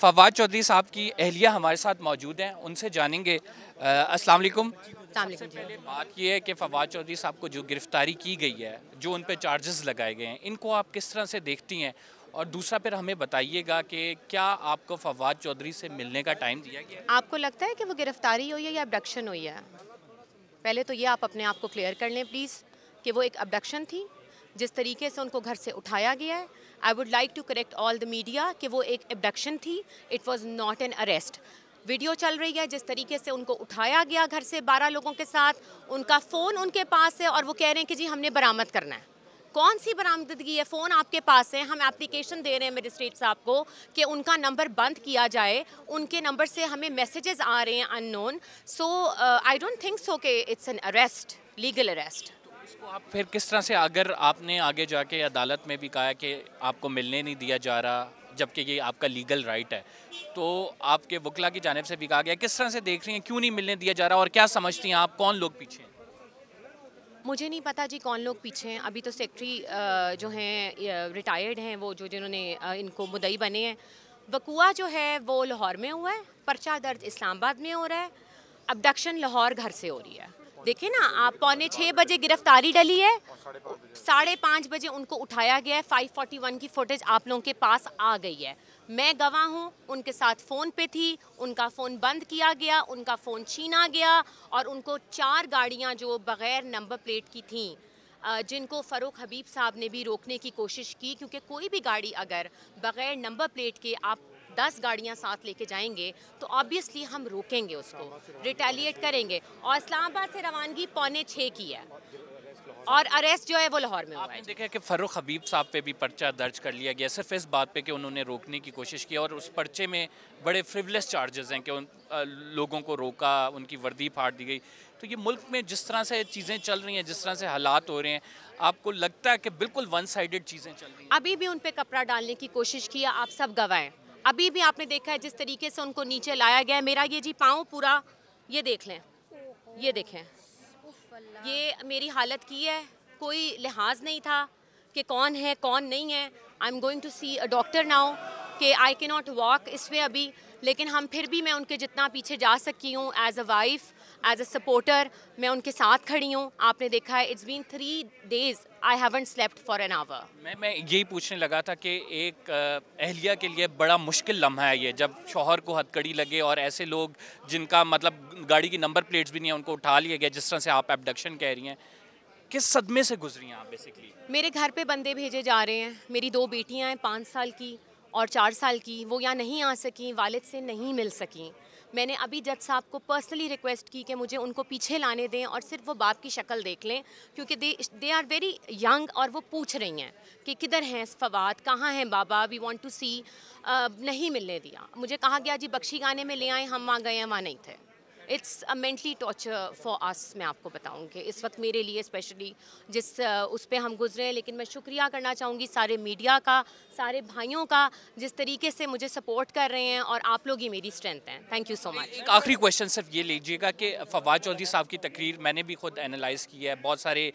फवाद चौधरी साहब की अहलिया हमारे साथ मौजूद हैं उनसे जानेंगे अस्सलाम वालेकुम बात यह है कि फवाद चौधरी साहब को जो गिरफ्तारी की गई है जो उन पर चार्जेस लगाए गए हैं इनको आप किस तरह से देखती हैं और दूसरा फिर हमें बताइएगा कि क्या आपको फवाद चौधरी से मिलने का टाइम दिया गया आपको लगता है कि वो गिरफ्तारी हुई है या अबडक्शन हुई है पहले तो ये आप अपने आप को क्लियर कर लें प्लीज़ कि वो एक अबडक्शन थी जिस तरीके से उनको घर से उठाया गया है I would like to correct all the media कि वो एक एबडक्शन थी it was not an arrest video चल रही है जिस तरीके से उनको उठाया गया घर से बारह लोगों के साथ उनका फ़ोन उनके पास है और वो कह रहे हैं कि जी हमने बरामद करना है कौन सी बरामदगी है फ़ोन आपके पास है हम एप्लीकेशन दे रहे हैं मजिस्ट्रेट साहब को कि उनका नंबर बंद किया जाए उनके नंबर से हमें मैसेजेस आ रहे हैं unknown so I don't think so के it's an arrest legal arrest इसको आप फिर किस तरह से अगर आपने आगे जाके अदालत में भी कहा कि आपको मिलने नहीं दिया जा रहा जबकि ये आपका लीगल राइट है तो आपके वकला की जानब से भी कहा गया किस तरह से देख रही हैं क्यों नहीं मिलने दिया जा रहा और क्या समझती हैं आप कौन लोग पीछे हैं मुझे नहीं पता जी कौन लोग पीछे हैं अभी तो सेक्रेटरी जो हैं रिटायर्ड हैं वो जो जिन्होंने इनको मुदई बने हैं वकुआ जो है वो लाहौर में हुआ है पर्चा दर्ज इस्लामाबाद में हो रहा है अबडक्शन लाहौर घर से हो रही है देखिए ना आप पौने छः बजे गिरफ्तारी डली है साढ़े पाँच बजे उनको उठाया गया है फ़ाइव वन की फुटेज आप लोगों के पास आ गई है मैं गवाह हूँ उनके साथ फ़ोन पे थी उनका फ़ोन बंद किया गया उनका फ़ोन छीना गया और उनको चार गाड़ियाँ जो बग़ैर नंबर प्लेट की थी जिनको फ़रूख हबीब साहब ने भी रोकने की कोशिश की क्योंकि कोई भी गाड़ी अगर बग़ैर नंबर प्लेट के आप दस गाड़ियाँ साथ लेके जाएंगे तो ऑब्वियसली हम रोकेंगे उसको रिटेलिएट करेंगे और इस्लामाबाद से रवानगी पौने छः की है और अरेस्ट जो है वो लाहौर में हुआ है देखा कि फरुख हबीब साहब पे भी पर्चा दर्ज कर लिया गया सिर्फ इस बात पे कि उन्होंने रोकने की कोशिश की और उस पर्चे में बड़े फ्रिवलेस चार्जेस हैं कि उन लोगों को रोका उनकी वर्दी फाड़ दी गई तो ये मुल्क में जिस तरह से चीज़ें चल रही हैं जिस तरह से हालात हो रहे हैं आपको लगता है कि बिल्कुल वन साइडेड चीज़ें चल रही हैं अभी भी उन पर कपड़ा डालने की कोशिश किया आप सब गवाएँ अभी भी आपने देखा है जिस तरीके से उनको नीचे लाया गया है मेरा ये जी पाँव पूरा ये देख लें ये देखें ये मेरी हालत की है कोई लिहाज नहीं था कि कौन है कौन नहीं है I am going to see a doctor now कि आई के नॉट वॉक इस वे अभी लेकिन हम फिर भी मैं उनके जितना पीछे जा सकी हूँ as a wife as a supporter मैं उनके साथ खड़ी हूँ आपने देखा है it's been three days I haven't slept for an hour मैं मैं यही पूछने लगा था कि एक अहलिया के लिए बड़ा मुश्किल लम्हा है ये जब शोहर को हथकड़ी लगे और ऐसे लोग जिनका मतलब गाड़ी की नंबर प्लेट्स भी नहीं है उनको उठा लिया गया जिस तरह से आप एबडक्शन कह रही हैं किस सदमे से गुजरी हैं आप बेसिकली मेरे घर पे बंदे भेजे जा रहे हैं मेरी दो बेटियां हैं पाँच साल की और चार साल की वो यहाँ नहीं आ सकी वालिद से नहीं मिल सकें मैंने अभी जज साहब को पर्सनली रिक्वेस्ट की कि मुझे उनको पीछे लाने दें और सिर्फ वो बाप की शक्ल देख लें क्योंकि they they are very young और वो पूछ रही हैं कि किधर हैं फवाद कहाँ हैं बाबा वी वांट टू सी नहीं मिलने दिया मुझे कहा गया जी बख्शी गाने में ले आए हम वहाँ गए हैं वहाँ नहीं थे it's a mentally torture for us मैं आपको बताऊँगी इस वक्त मेरे लिए स्पेशली जिस उस पर हम गुजरे हैं लेकिन मैं शुक्रिया करना चाहूँगी सारे मीडिया का सारे भाइयों का जिस तरीके से मुझे सपोर्ट कर रहे हैं और आप लोग ही मेरी स्ट्रेंथ हैं थैंक यू सो मच एक आखिरी क्वेश्चन सिर्फ ये लीजिएगा कि फवाद चौधरी साहब की तकरीर मैंने भी खुद एनालाइज की है बहुत सारे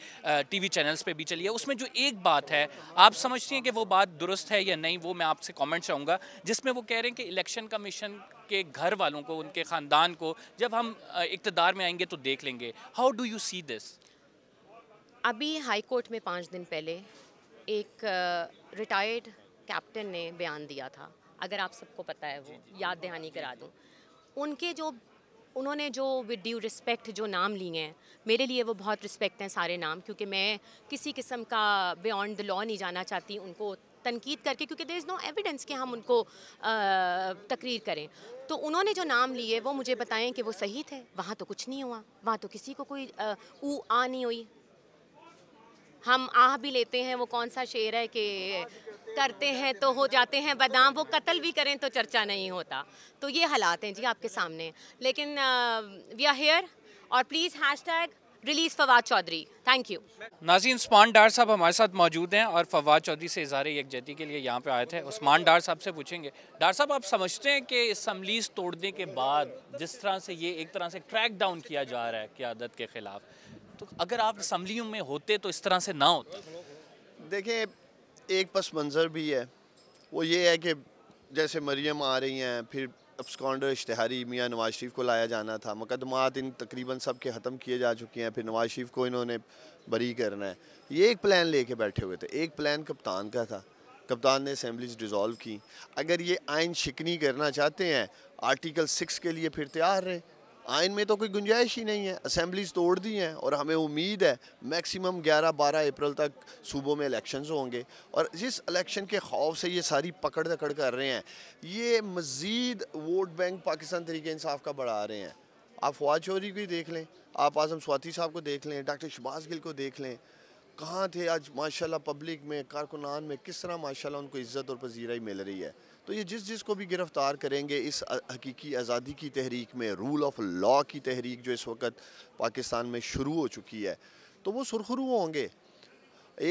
वी चैनल्स पर भी चली है उसमें जो एक बात है आप समझती हैं कि वो बात दुरुस्त है या नहीं वो मैं आपसे कॉमेंट चाहूँगा जिसमें वो कह रहे हैं कि इलेक्शन कमीशन उनके घर वालों को उनके ख़ानदान को जब हम इकतदार में आएंगे तो देख लेंगे how do you see this अभी हाई कोर्ट में पाँच दिन पहले एक रिटायर्ड कैप्टन ने बयान दिया था अगर आप सबको पता है वो याद दहानी करा दूँ उनके जो उन्होंने जो विद ड्यू रिस्पेक्ट जो नाम लिए हैं मेरे लिए वो बहुत रिस्पेक्ट हैं सारे नाम क्योंकि मैं किसी किस्म का बियॉन्ड द लॉ नहीं जाना चाहती उनको तनकीद करके क्योंकि देर इज़ नो एविडेंस कि हम उनको तकरीर करें तो उन्होंने जो नाम लिए वो मुझे बताएं कि वो सही थे वहाँ तो कुछ नहीं हुआ वहाँ तो किसी को कोई ऊ आ नहीं हुई हम आह भी लेते हैं वो कौन सा शेर है कि करते हैं तो हो जाते हैं बदाम वो कत्ल भी करें तो चर्चा नहीं होता तो ये हालात हैं जी आपके सामने लेकिन वी आर हेयर और please hashtag release Fawad Chaudhry thank you Nazeen Usman Dar साहब हमारे साथ मौजूद हैं और फवाद चौधरी से इजहार यकजहती के लिए यहाँ पे आए थे उस्मान डार साहब से पूछेंगे डार साहब आप समझते हैं कि समलीस तोड़ने के बाद जिस तरह से ये एक तरह से क्रैक डाउन किया जा रहा है क्यादत के ख़िलाफ़ तो अगर आप इसम्बलियों में होते तो इस तरह से ना होते देखें एक पस मंज़र भी है वो ये है कि जैसे मरियम आ रही हैं फिर अब्सकॉन्डर इश्तहारी मियाँ नवाज़ शरीफ को लाया जाना था मुकदमात इन तकरीबन सब के ख़त्म किए जा चुके हैं फिर नवाज़ शरीफ को इन्होंने बरी करना है ये एक प्लान लेके बैठे हुए थे एक प्लान कप्तान का था कप्तान ने असम्बलीज डिज़ोल्व की अगर ये आइन शिकनी करना चाहते हैं आर्टिकल सिक्स के लिए फिर तैयार रहें आइन में तो कोई गुंजाइश ही नहीं है असम्बलीज तोड़ दी हैं और हमें उम्मीद है मैक्सिमम 11-12 अप्रैल तक सूबों में इलेक्शंस होंगे और जिस इलेक्शन के खौफ से ये सारी पकड़ दकड़ कर रहे हैं ये मज़ीद वोट बैंक पाकिस्तान तरीके इंसाफ का बढ़ा रहे हैं आप फवाद चौधरी को ही देख लें आप आज़म स्वाति साहब को देख लें डॉक्टर शबाज गिल को देख लें कहाँ थे आज माशाल्लाह पब्लिक में कारकुनान में किस तरह माशाल्लाह उनको इज़्ज़त और पजीराई मिल रही है तो ये जिस जिस को भी गिरफ़्तार करेंगे इस हकीकी आज़ादी की तहरीक में रूल ऑफ लॉ की तहरीक जो इस वक्त पाकिस्तान में शुरू हो चुकी है तो वो सुरखरू होंगे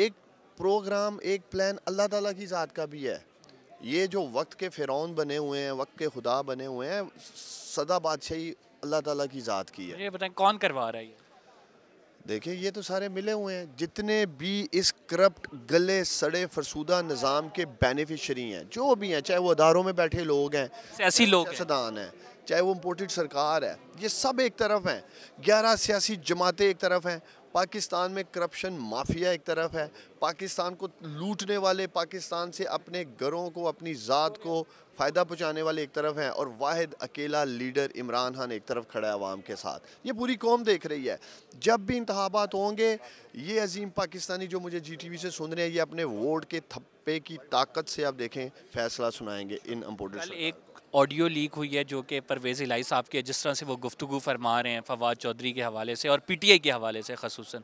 एक प्रोग्राम एक प्लान अल्लाह ताला की ज़ात का भी है ये जो वक्त के फ़िरौन बने हुए हैं वक्त के खुदा बने हुए हैं सदा बादशाही अल्लाह ताला की ज़ात की है ये बताएं कौन करवा रहा है देखिए ये तो सारे मिले हुए हैं जितने भी इस करप्ट गले सड़े फरसूदा निज़ाम के बेनिफिशरी हैं जो भी हैं चाहे वो अदारों में बैठे लोग हैं ऐसी लोग सदान हैं चाहे वो इम्पोर्टेड सरकार है ये सब एक तरफ हैं ग्यारह सियासी जमातें एक तरफ हैं पाकिस्तान में करप्शन माफिया एक तरफ है पाकिस्तान को लूटने वाले पाकिस्तान से अपने घरों को अपनी ज़ात को फ़ायदा पहुँचाने वाले एक तरफ हैं और वाहिद अकेला लीडर इमरान खान एक तरफ खड़ा है आवाम के साथ ये पूरी कौम देख रही है जब भी इंतबात होंगे ये अजीम पाकिस्तानी जो मुझे जी टी वी से सुन रहे हैं ये अपने वोट के थप्पे की ताकत से आप देखें फैसला सुनाएंगे इन इम्पोर्टेंट एक ऑडियो लीक हुई है जो कि परवेज़ इलाई साहब के जिस तरह से वो गुफ्तु फरमा रहे हैं फवाद चौधरी के हवाले से और पी टी आई के हवाले से खसूस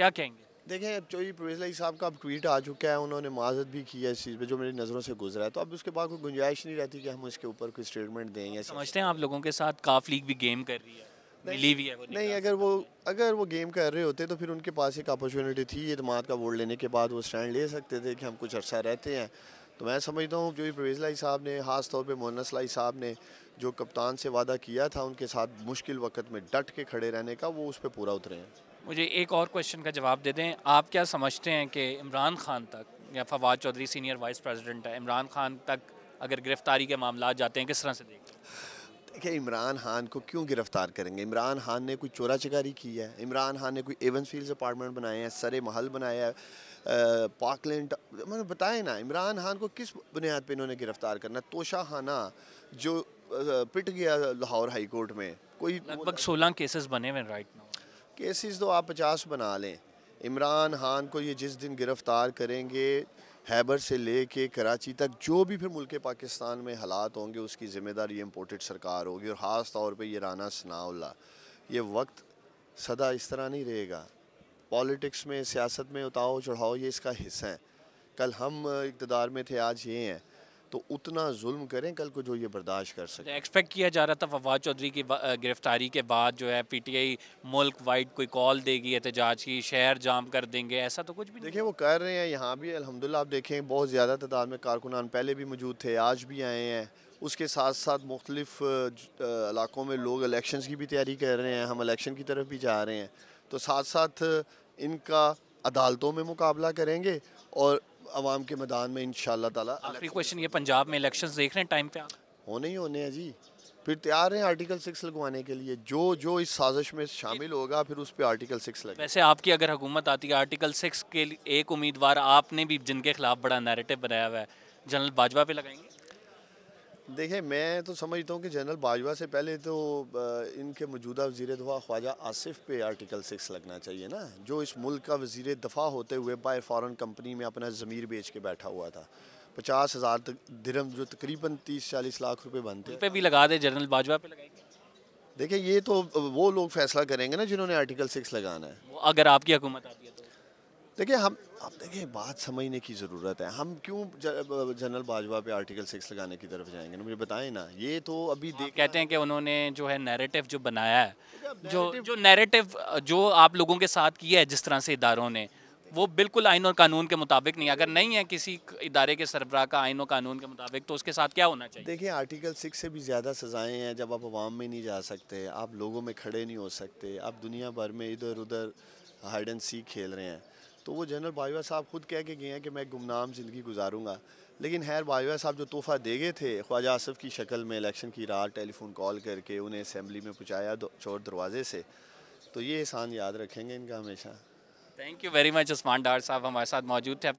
क्या कहेंगे देखें अब चौधरी परवेज़ लाई साहब का अब ट्वीट आ चुका है उन्होंने माजत भी की है इस चीज़ पर जो मेरी नज़रों से गुजरा है तो अब उसके बाद कोई गुंजाइश नहीं रहती कि हम उसके ऊपर कोई स्टेटमेंट दें या समझते हैं आप लोगों के साथ काफ लीग भी गेम कर रही है नहीं, है वो नहीं अगर वो अगर वो गेम कर रहे होते तो फिर उनके पास एक अपॉर्चुनिटी थी अतमाद का वोट लेने के बाद वो स्टैंड ले सकते थे कि हम कुछ अर्सा रहते हैं तो मैं समझता हूँ जो भी परवेज़ लाई साहब ने ख़ास तौर पर मोहनस लाई साहब ने जो कप्तान से वादा किया था उनके साथ मुश्किल वक्त में डट के खड़े रहने का वो उस पर पूरा उतरे हैं मुझे एक और क्वेश्चन का जवाब दे दें आप क्या समझते हैं कि इमरान खान तक या Fawad Chaudhry senior vice president है इमरान खान तक अगर गिरफ्तारी के मामला जाते हैं किस तरह से देखें कि इमरान खान को क्यों गिरफ्तार करेंगे इमरान खान ने कोई चोरा चकारी की है इमरान खान ने कोई एवं फील्ड अपार्टमेंट बनाए हैं सरे महल बनाया है पार्कलैंड मैंने बताएं ना इमरान खान को किस बुनियाद पर इन्होंने गिरफ्तार करना तोशा खाना जो पिट गया लाहौर हाई कोर्ट में कोई लगभग सोलह केसेस बने हुए राइट नाउ केसेस तो आप पचास बना लें इमरान खान को ये जिस दिन गिरफ़्तार करेंगे हैबर से ले कर कराची तक जो भी फिर मुल्क पाकिस्तान में हालात होंगे उसकी ज़िम्मेदारी इम्पोर्टेड सरकार होगी और ख़ास तौर पर यह राना सनाउल्ला ये वक्त सदा इस तरह नहीं रहेगा पॉलिटिक्स में सियासत में उताओ चढ़ाओ ये इसका हिस्सा है कल हम इकतदार में थे आज ये हैं तो उतना जुल्म करें कल को जो ये बर्दाश्त कर सकें एक्सपेक्ट किया जा रहा था फवाद चौधरी की गिरफ्तारी के बाद जो है पीटीआई मुल्क वाइड कोई कॉल देगी एहतजाज की शहर जाम कर देंगे ऐसा तो कुछ भी देखिए वो कर रहे हैं यहाँ भी अलहमदिल्ला आप देखें बहुत ज़्यादा तादाद में कारकुनान पहले भी मौजूद थे आज भी आए हैं उसके साथ साथ मुख्तलिफ इलाकों में लोग इलेक्शन की भी तैयारी कर रहे हैं हम इलेक्शन की तरफ भी जा रहे हैं तो साथ साथ इनका अदालतों में मुकाबला करेंगे और आवाम के मैदान में इन ताला आखिरी क्वेश्चन ये पंजाब में इलेक्शंस देख रहे हैं टाइम पे होने ही होने हैं जी फिर तैयार हैं आर्टिकल सिक्स लगवाने के लिए जो जो इस साजिश में शामिल होगा फिर उस पर आर्टिकल सिक्स लगे वैसे आपकी अगर हुकूमत आती है आर्टिकल सिक्स के एक उम्मीदवार आपने भी जिनके खिलाफ बड़ा नेरेटिव बनाया हुआ है जनरल बाजवा पे लगाएंगे देखिए मैं तो समझता हूँ कि जनरल बाजवा से पहले तो इनके मौजूदा वजीर दफा ख्वाजा आसिफ पे आर्टिकल सिक्स लगना चाहिए ना जो इस मुल्क का वजीर दफ़ा होते हुए बाय फॉरेन कंपनी में अपना ज़मीर बेच के बैठा हुआ था पचास हज़ार तक दिरम जो तकरीबन तीस चालीस लाख रुपए बनते पे भी लगा दे जनरल बाजवा पे देखिए ये तो वो लोग फैसला करेंगे ना जिन्होंने आर्टिकल सिक्स लगाना है अगर आपकी हुकूमत आती देखिए हम आप देखिए बात समझने की ज़रूरत है हम क्यों जनरल बाजवा पे आर्टिकल सिक्स लगाने की तरफ जाएंगे ना मुझे बताएं ना ये तो अभी देख कहते हैं कि उन्होंने जो है नैरेटिव जो बनाया है जो जो नैरेटिव जो आप लोगों के साथ किया है जिस तरह से इदारों ने वो बिल्कुल आइन और कानून के मुताबिक नहीं अगर नहीं है किसी इदारे के सरबराह का आइन और कानून के मुताबिक तो उसके साथ क्या होना चाहिए देखिए आर्टिकल सिक्स से भी ज़्यादा सज़ाएँ हैं जब आप आवाम में नहीं जा सकते आप लोगों में खड़े नहीं हो सकते आप दुनिया भर में इधर उधर हाइड एंड सी खेल रहे हैं तो वो जनरल बाजवा साहब खुद कह के गए हैं कि मैं गुमनाम ज़िंदगी गुजारूंगा लेकिन हैर बाजवा साहब जो तोहफ़ा दे गए थे ख्वाजा आसफ़ की शक्ल में इलेक्शन की रात टेलीफोन कॉल करके उन्हें असम्बली में पहुँचाया चोर दरवाजे से तो ये एहसान याद रखेंगे इनका हमेशा thank you very much Usman Dar साहब हमारे साथ मौजूद थे